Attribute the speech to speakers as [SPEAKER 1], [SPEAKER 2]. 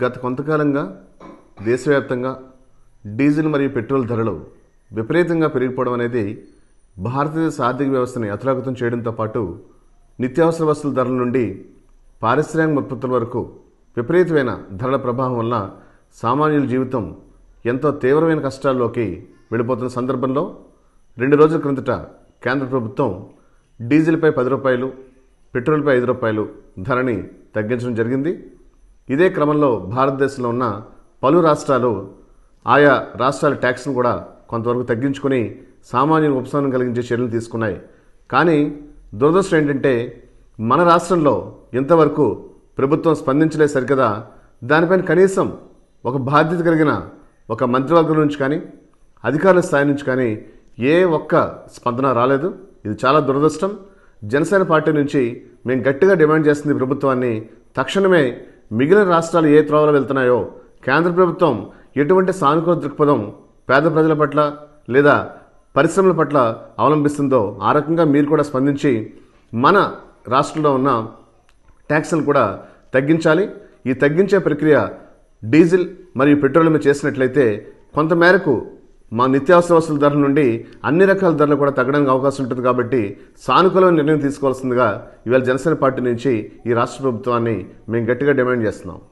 [SPEAKER 1] గత కొంతకాలంగా దేశవ్యాప్తంగా డీజిల్ మరియు పెట్రోల్ ధరలు విపరీతంగా పెరిగిపోవడం అనేది భారతదేశ ఆర్థిక వ్యవస్థను అతలాకుతం చేయడంతో పాటు నిత్యావసర వస్తువుల ధరల నుండి పారిశ్రామిక ఉత్పత్తుల వరకు విపరీతమైన ధరల ప్రభావం వల్ల సామాన్యుల జీవితం ఎంతో తీవ్రమైన కష్టాల్లోకి వెళ్ళిపోతున్న సందర్భంలో రెండు రోజుల క్రిందట కేంద్ర ప్రభుత్వం డీజిల్పై పది రూపాయలు పెట్రోల్పై ఐదు రూపాయలు ధరని తగ్గించడం జరిగింది ఇదే క్రమంలో భారతదేశంలో ఉన్న పలు రాష్ట్రాలు ఆయా రాష్ట్రాల ట్యాక్స్ను కూడా కొంతవరకు తగ్గించుకొని సామాన్యులకు ఉపశమనం కలిగించే చర్యలు తీసుకున్నాయి కానీ దురదృష్టం ఏంటంటే మన రాష్ట్రంలో ఇంతవరకు ప్రభుత్వం స్పందించలే సరికదా దానిపైన కనీసం ఒక బాధ్యత కలిగిన ఒక మంత్రివర్గం నుంచి కానీ అధికారుల స్థాయి నుంచి కానీ ఏ ఒక్క స్పందన రాలేదు ఇది చాలా దురదృష్టం జనసేన పార్టీ నుంచి మేము గట్టిగా డిమాండ్ చేస్తుంది ప్రభుత్వాన్ని తక్షణమే మిగిలిన రాష్ట్రాలు ఏ త్రోవలో వెళ్తున్నాయో కేంద్ర ప్రభుత్వం ఎటువంటి సానుకూల దృక్పథం పేద ప్రజల పట్ల లేదా పరిశ్రమల పట్ల అవలంబిస్తుందో ఆ రకంగా మీరు కూడా స్పందించి మన రాష్ట్రంలో ఉన్న ట్యాక్సులు కూడా తగ్గించాలి ఈ తగ్గించే ప్రక్రియ డీజిల్ మరియు పెట్రోల్ మీద చేసినట్లయితే కొంతమేరకు మా నిత్యావసర వస్తువుల ధరల నుండి అన్ని రకాల ధరలు కూడా తగ్గడానికి అవకాశం ఉంటుంది కాబట్టి సానుకూలమైన నిర్ణయం తీసుకోవాల్సిందిగా ఇవాళ జనసేన పార్టీ నుంచి ఈ రాష్ట్ర ప్రభుత్వాన్ని మేము గట్టిగా డిమాండ్ చేస్తున్నాం